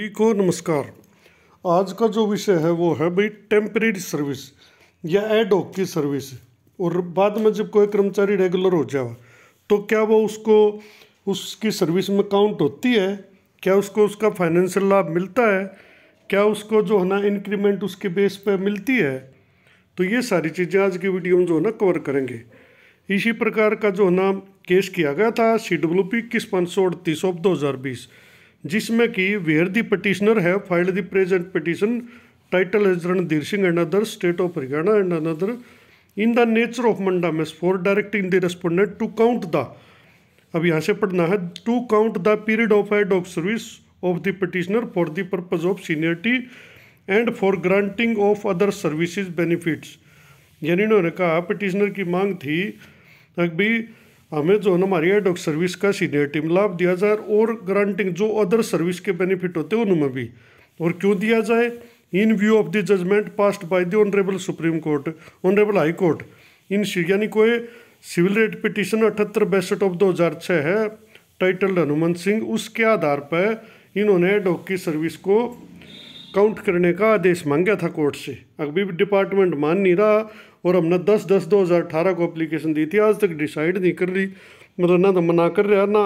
ठीक हो नमस्कार आज का जो विषय है वो है भाई टेम्परेरी सर्विस या एड ऑक की सर्विस और बाद में जब कोई कर्मचारी रेगुलर हो जाए तो क्या वो उसको उसकी सर्विस में काउंट होती है क्या उसको उसका फाइनेंशियल लाभ मिलता है क्या उसको जो है ना इंक्रीमेंट उसके बेस पर मिलती है तो ये सारी चीज़ें आज की वीडियो में जो है ना कवर करेंगे इसी प्रकार का जो है ना केस किया गया था सी डब्ल्यू पी इक्कीस पाँच सौ अड़तीस ऑफ दो हज़ार बीस जिसमें कि वेयर दी पटिशनर है file the present petition title is Randhir Singh and other state of Haryana and another in the nature of mandamus for direct in the respondent to count the अब यहाँ से पढ़ना है to count the period of ad of service of the petitioner for the purpose of seniority and for granting of other services benefits यानी इन्होंने कहा petitioner की मांग थी भी ना हमारी एड ऑफ सर्विस का सीनियर टीम लाभ दिया जाए और ग्रांटिंग जो अदर सर्विस के बेनिफिट होते हैं उनमें भी और क्यों दिया जाए in view of the judgment passed by the honourable supreme court honourable high court in यानी कोई सिविल रेट पिटिशन अठहत्तर बैसठ ऑफ दो हज़ार छः है टाइटल हनुमंत सिंह उसके आधार पर इन्होंने डॉग की सर्विस को काउंट करने का आदेश मांगा था कोर्ट से अभी डिपार्टमेंट मान नहीं रहा और हमने दस दस दो हज़ार अठारह को अप्लीकेशन दी थी आज तक डिसाइड नहीं कर रही मतलब ना तो मना कर रहा ना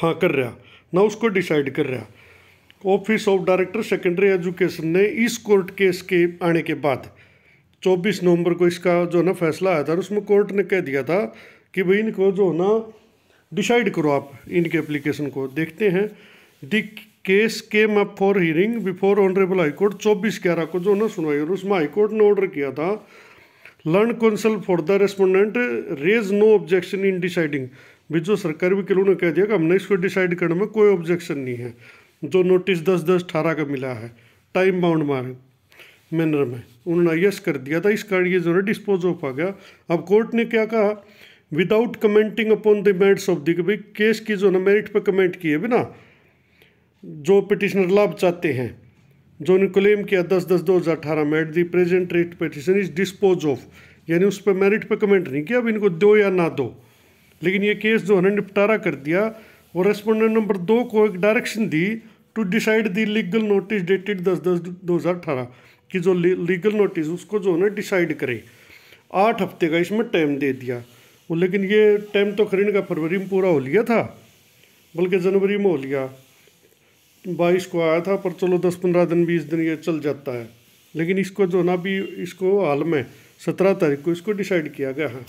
हाँ कर रहा ना उसको डिसाइड कर रहा office of director secondary education ने इस कोर्ट केस के आने के बाद 24 नवंबर को इसका जो ना फैसला आया था उसमें कोर्ट ने कह दिया था कि भाई इनको जो ना डिसाइड करो आप इनके एप्लीकेशन को देखते हैं the case came up for hearing before honourable high court चौबीस ग्यारह को जो ना सुनवाई और उसमें हाईकोर्ट ने ऑर्डर किया था learned counsel for the respondent raise no objection in deciding भी जो सरकारी वकीलों ने कह दिया कि हमने इसको डिसाइड करने में कोई ऑब्जेक्शन नहीं है जो नोटिस दस दस अठारह का मिला है टाइम बाउंड मारे मैनर में उन्होंने यस कर दिया था इस कारण ये जो है डिस्पोज ऑफ आ गया अब कोर्ट ने क्या कहा without commenting upon the merits of the कि भाई केस की जो ना मेरिट पर कमेंट किए बिना जो पिटिशनर लाभ चाहते हैं जो ने क्लेम किया दस दस दो हज़ार अठारह में at the present writ petition is dispose of यानी उस पर मेरिट पे कमेंट नहीं किया अब इनको दो या ना दो लेकिन ये केस जो है निपटारा कर दिया और रेस्पोंडेंट नंबर दो को एक डायरेक्शन दी to decide the legal notice dated दस दस दो हज़ार अठारह की जो लीगल नोटिस उसको जो है डिसाइड करे आठ हफ्ते का इसमें टाइम दे दिया लेकिन ये टाइम तो खरीद का फरवरी में पूरा हो लिया था बल्कि जनवरी में हो लिया बाईस को आया था पर चलो दस पंद्रह दिन बीस दिन ये चल जाता है लेकिन इसको जो ना भी इसको हाल में सत्रह तारीख को इसको डिसाइड किया गया है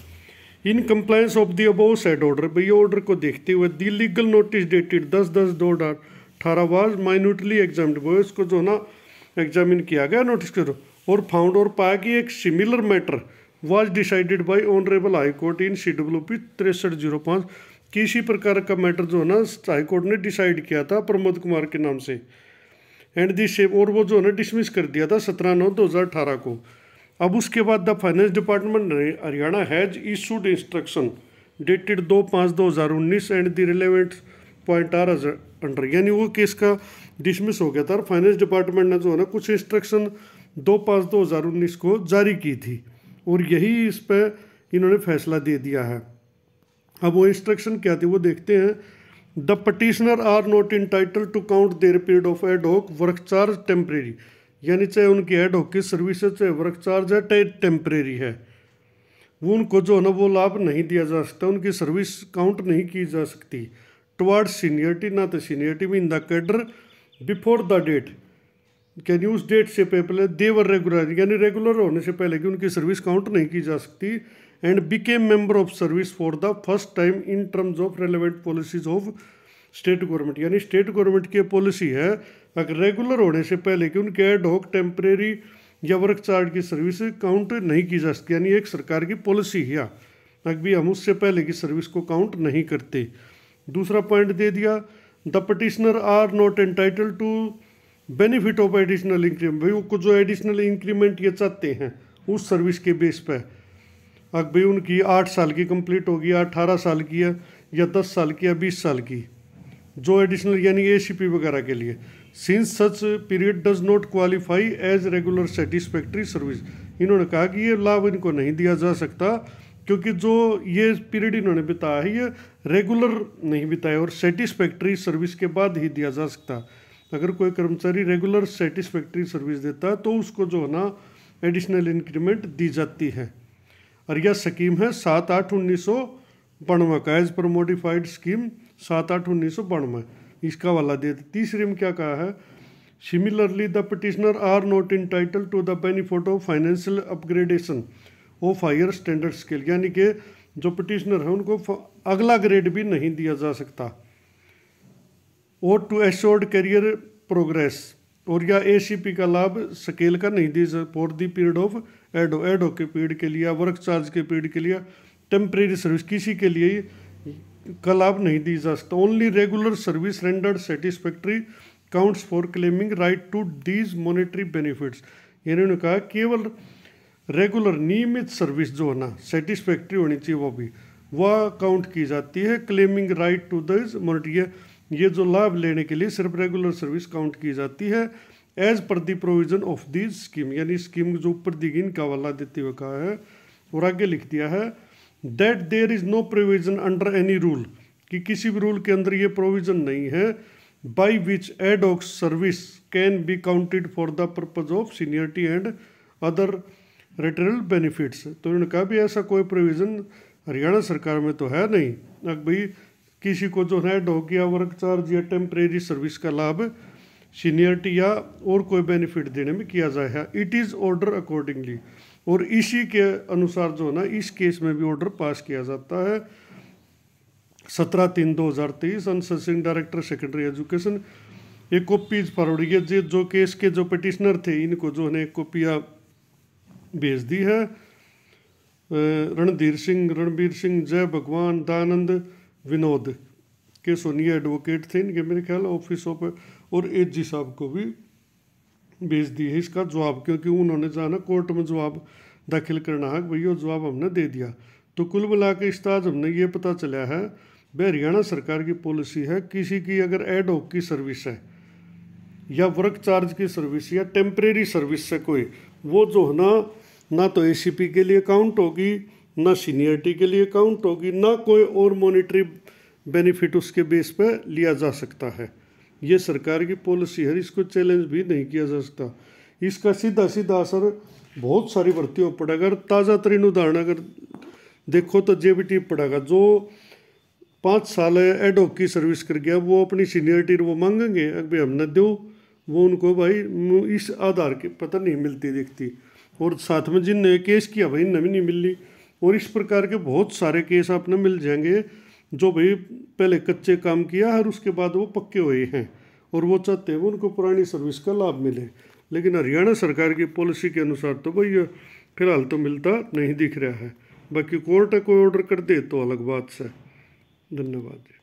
in compliance of the above said order भैया ऑर्डर को देखते हुए दी लीगल नोटिस डेटेड दस दस दो हजार अठारह वाज माइनूटली एग्जाम इसको जो ना एग्जामिन किया गया नोटिस करो और फाउंड और पाया कि एक similar matter was decided by honourable high court in C W P तिरसठ जीरो पाँच कि इसी प्रकार का मैटर जो है ना हाई कोर्ट ने डिसाइड किया था प्रमोद कुमार के नाम से एंड दी सेम और वो जो है ना डिसमिस कर दिया था सत्रह नौ दो हज़ार अठारह को अब उसके बाद द फाइनेंस डिपार्टमेंट ने Haryana has issued instruction dated दो पाँच दो हज़ार उन्नीस and the relevant point are under यानी वो केस का डिसमिस हो गया था और फाइनेंस डिपार्टमेंट ने जो है ना कुछ इंस्ट्रक्शन दो पाँच दो हज़ार उन्नीस को जारी की थी और यही इस पर इन्होंने फैसला दे दिया है अब वो इंस्ट्रक्शन क्या थी वो देखते हैं the petitioner are not entitled to count their period of ad hoc work charge temporary यानी चाहे उनकी एड हॉक की सर्विस है चाहे वर्क चार्ज है टेम्परेरी है वो उनको जो है ना वो लाभ नहीं दिया जा सकता उनकी सर्विस काउंट नहीं की जा सकती टुवार्ड सीनियरिटी ना तो सीनियरिटी भी in the cadre before the date यानी उस डेट से पहले देवर रेगुलर यानी रेगुलर होने से पहले कि उनकी सर्विस काउंट नहीं की जा सकती and became member of service for the first time in terms of relevant policies of state government यानी स्टेट गवर्नमेंट की पॉलिसी है अगर रेगुलर होने से पहले कि उनके एडहॉक टेम्परेरी या वर्क चार्ट की सर्विस काउंट नहीं की जा सकती यानी एक सरकार की पॉलिसी है भी हम उससे पहले की सर्विस को काउंट नहीं करते दूसरा पॉइंट दे दिया the petitioner are not entitled to benefit of additional increment भाई वो जो एडिशनल इंक्रीमेंट ये चाहते हैं उस सर्विस के बेस पर अभी उनकी आठ साल की कंप्लीट होगी अठारह साल की है या दस साल की या बीस साल की जो एडिशनल यानी ए वगैरह के लिए since such period does not qualify as regular satisfactory service इन्होंने कहा कि ये लाभ इनको नहीं दिया जा सकता क्योंकि जो ये पीरियड इन्होंने बिताया है ये रेगुलर नहीं बिताया और सेटिस्फैक्ट्री सर्विस के बाद ही दिया जा सकता अगर कोई कर्मचारी रेगुलर सेटिस्फैक्ट्री सर्विस देता है तो उसको जो है ना एडिशनल इंक्रीमेंट दी जाती है और यह स्कीम है सात आठ उन्नीस सौ बानवे का एज पर मॉडिफाइड स्कीम सात आठ उन्नीस सौ बानवे इसका वाला दे तीसरे में क्या कहा है similarly the petitioner are not entitled to the benefit of financial upgradation of higher standard scale यानी कि जो पिटिशनर है उनको अगला ग्रेड भी नहीं दिया जा सकता और टू एश्योर्ड करियर प्रोग्रेस और या एसीपी का लाभ स्केल का नहीं the for the period of ad hoc ad hoc के पीरियड के लिए वर्क चार्ज के पीरियड के लिए टेम्परेरी सर्विस किसी के लिए का लाभ नहीं दी जा सकता only regular service rendered satisfactory counts for claiming right to these monetary benefits इन्होंने कहा केवल रेगुलर नियमित सर्विस जो है ना सेटिस्फैक्ट्री होनी चाहिए वो भी वह काउंट की जाती है claiming right to these monetary ये जो लाभ लेने के लिए सिर्फ रेगुलर सर्विस काउंट की जाती है as per the provision of this scheme यानी स्कीम जो ऊपर दी गई इनका वाला देते हुए कहा है और आगे लिख दिया है that there is no provision under any rule कि किसी भी रूल के अंदर ये प्रोविजन नहीं है by which ad hoc service can be counted for the purpose of seniority and other retiral benefits तो उन्होंने कहा भी ऐसा कोई प्रोविज़न हरियाणा सरकार में तो है नहीं अब भाई किसी को जो है डॉग या वर्क चार्ज या टेम्परेरी सर्विस का लाभ सीनियरिटी या और कोई बेनिफिट देने में किया जाए है इट इज़ ऑर्डर अकॉर्डिंगली और इसी के अनुसार जो है ना इस केस में भी ऑर्डर पास किया जाता है सत्रह तीन दो हज़ार तेईस अनसर्सिंग डायरेक्टर सेकेंडरी एजुकेशन एक कॉपी फॉरवर्ड ये जो केस के जो पटिशनर थे इनको जो है एक कॉपियाँ भेज दी है रणधीर सिंह रणबीर सिंह जय भगवान दानंद विनोद के सोनिया एडवोकेट थे इनके मेरे ख्याल ऑफिस ऑफ और एच जी साहब को भी भेज दिए इसका जवाब क्योंकि उन्होंने जाना कोर्ट में जवाब दाखिल करना है भैया जवाब हमने दे दिया तो कुल मिला के इस्ताज हमने ये पता चला है वह हरियाणा सरकार की पॉलिसी है किसी की अगर एड ऑक की सर्विस है या वर्क चार्ज की सर्विस या टेम्परेरी सर्विस है कोई वो जो है ना ना तो एसीपी के लिए काउंट होगी ना सीनियरिटी के लिए काउंट होगी ना कोई और मॉनिटरी बेनिफिट उसके बेस पर लिया जा सकता है ये सरकार की पॉलिसी है इसको चैलेंज भी नहीं किया जा सकता इसका सीधा सीधा असर बहुत सारी भर्तियों पर पड़ेगा अगर ताज़ा तरीन उदाहरण अगर देखो तो जे बी पड़ेगा जो पाँच साल एडो की सर्विस कर गया वो अपनी सीनियरिटी वो मांगेंगे अगर भाई हमने दो वो उनको भाई इस आधार के पता नहीं मिलती देखती और साथ में जिनने केस किया भाई भी नहीं मिली और इस प्रकार के बहुत सारे केस आपने मिल जाएंगे जो भाई पहले कच्चे काम किया है और उसके बाद वो पक्के हुए हैं और वो चाहते हैं उनको पुरानी सर्विस का लाभ मिले लेकिन हरियाणा सरकार की पॉलिसी के अनुसार तो भाई ये फिलहाल तो मिलता नहीं दिख रहा है बाकी कोर्ट कोई ऑर्डर कर दे तो अलग बात से धन्यवाद